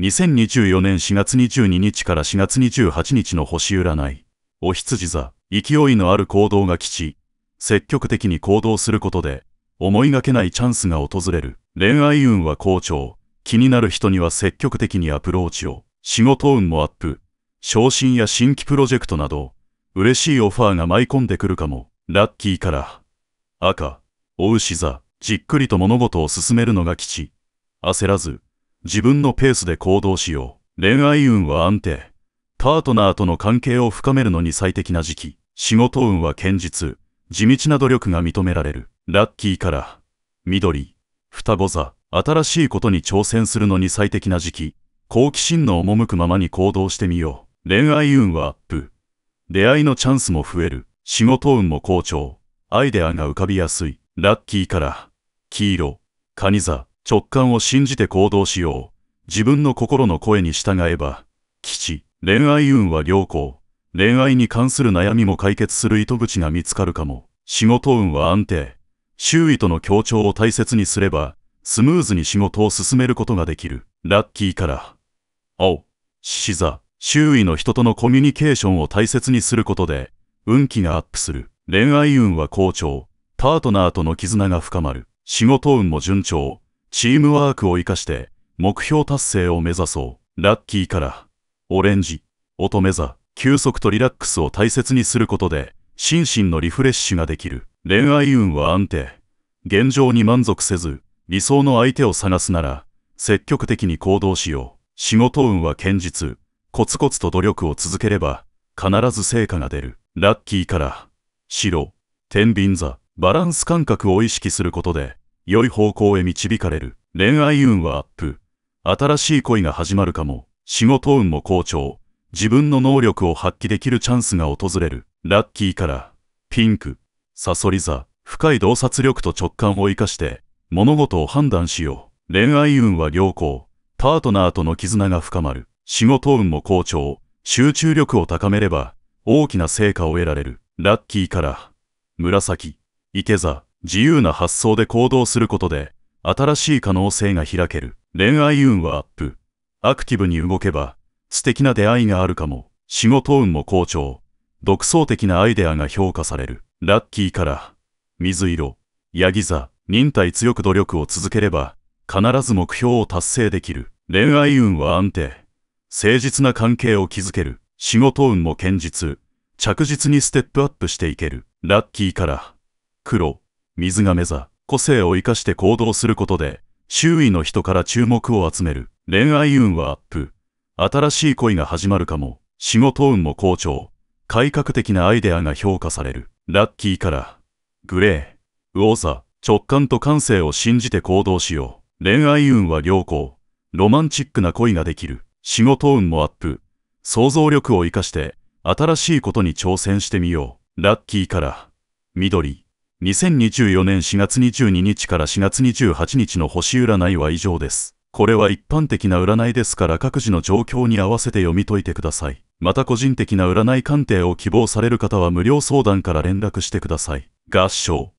2024年4月22日から4月28日の星占い。お羊座、勢いのある行動が吉。積極的に行動することで、思いがけないチャンスが訪れる。恋愛運は好調。気になる人には積極的にアプローチを。仕事運もアップ。昇進や新規プロジェクトなど、嬉しいオファーが舞い込んでくるかも。ラッキーから。赤、お牛座、じっくりと物事を進めるのが吉。焦らず、自分のペースで行動しよう。恋愛運は安定。パートナーとの関係を深めるのに最適な時期。仕事運は堅実。地道な努力が認められる。ラッキーから、緑、双子座、新しいことに挑戦するのに最適な時期。好奇心の赴くままに行動してみよう。恋愛運はアップ。出会いのチャンスも増える。仕事運も好調。アイデアが浮かびやすい。ラッキーから、黄色、カニ座、直感を信じて行動しよう。自分の心の声に従えば、吉、恋愛運は良好。恋愛に関する悩みも解決する糸口が見つかるかも。仕事運は安定。周囲との協調を大切にすれば、スムーズに仕事を進めることができる。ラッキーから。青、獅座。周囲の人とのコミュニケーションを大切にすることで、運気がアップする。恋愛運は好調。パートナーとの絆が深まる。仕事運も順調。チームワークを活かして目標達成を目指そう。ラッキーから、オレンジ、乙女座、休息とリラックスを大切にすることで、心身のリフレッシュができる。恋愛運は安定。現状に満足せず、理想の相手を探すなら、積極的に行動しよう。仕事運は堅実。コツコツと努力を続ければ、必ず成果が出る。ラッキーから、白、天秤座、バランス感覚を意識することで、良い方向へ導かれる。恋愛運はアップ。新しい恋が始まるかも。仕事運も好調。自分の能力を発揮できるチャンスが訪れる。ラッキーから、ピンク、サソリ座、深い洞察力と直感を生かして、物事を判断しよう。恋愛運は良好。パートナーとの絆が深まる。仕事運も好調。集中力を高めれば、大きな成果を得られる。ラッキーから、紫、池座、自由な発想で行動することで、新しい可能性が開ける。恋愛運はアップ。アクティブに動けば、素敵な出会いがあるかも。仕事運も好調。独創的なアイデアが評価される。ラッキーから、水色、ヤギ座、忍耐強く努力を続ければ、必ず目標を達成できる。恋愛運は安定。誠実な関係を築ける。仕事運も堅実。着実にステップアップしていける。ラッキーから、黒、水亀座、個性を生かして行動することで、周囲の人から注目を集める。恋愛運はアップ。新しい恋が始まるかも。仕事運も好調。改革的なアイデアが評価される。ラッキーから、グレー、魚座、直感と感性を信じて行動しよう。恋愛運は良好。ロマンチックな恋ができる。仕事運もアップ。想像力を活かして、新しいことに挑戦してみよう。ラッキーから、緑、2024年4月22日から4月28日の星占いは以上です。これは一般的な占いですから各自の状況に合わせて読み解いてください。また個人的な占い鑑定を希望される方は無料相談から連絡してください。合唱